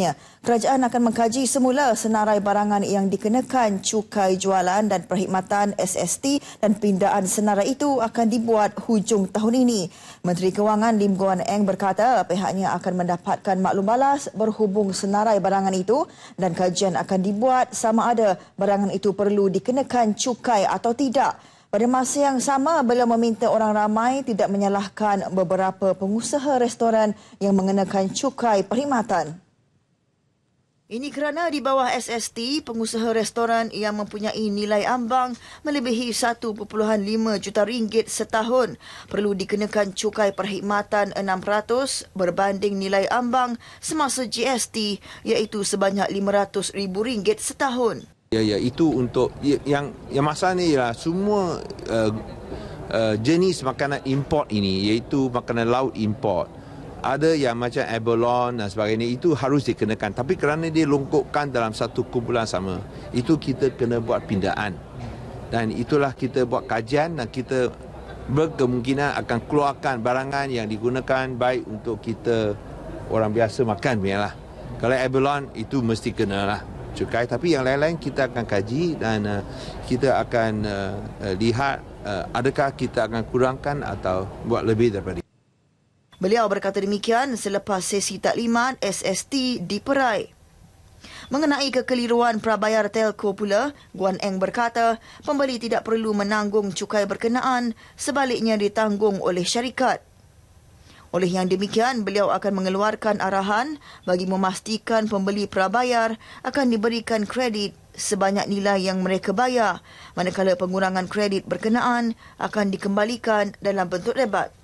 Ya, kerajaan akan mengkaji semula senarai barangan yang dikenakan cukai jualan dan perkhidmatan SST dan pindaan senarai itu akan dibuat hujung tahun ini. Menteri Kewangan Lim Guan Eng berkata pihaknya akan mendapatkan maklum balas berhubung senarai barangan itu dan kajian akan dibuat sama ada barangan itu perlu dikenakan cukai atau tidak. Pada masa yang sama, beliau meminta orang ramai tidak menyalahkan beberapa pengusaha restoran yang mengenakan cukai perkhidmatan. Ini kerana di bawah SST, pengusaha restoran yang mempunyai nilai ambang melebihi 1.5 juta ringgit setahun perlu dikenakan cukai perkhidmatan 600 berbanding nilai ambang semasa GST iaitu sebanyak 500 ribu ringgit setahun. Ya ya itu untuk ya, yang yang masa ni ialah semua uh, uh, jenis makanan import ini iaitu makanan laut import ada yang macam abalone dan sebagainya itu harus dikenakan tapi kerana dia longkokkan dalam satu kumpulan sama itu kita kena buat pindaan dan itulah kita buat kajian dan kita berkemungkinan akan keluarkan barangan yang digunakan baik untuk kita orang biasa makan biarlah kalau abalone itu mesti kena lah cukai tapi yang lain-lain kita akan kaji dan uh, kita akan uh, uh, lihat uh, adakah kita akan kurangkan atau buat lebih daripada Beliau berkata demikian selepas sesi taklimat SST diperai. Mengenai kekeliruan prabayar telco pula, Guan Eng berkata pembeli tidak perlu menanggung cukai berkenaan sebaliknya ditanggung oleh syarikat. Oleh yang demikian, beliau akan mengeluarkan arahan bagi memastikan pembeli prabayar akan diberikan kredit sebanyak nilai yang mereka bayar, manakala pengurangan kredit berkenaan akan dikembalikan dalam bentuk rebat.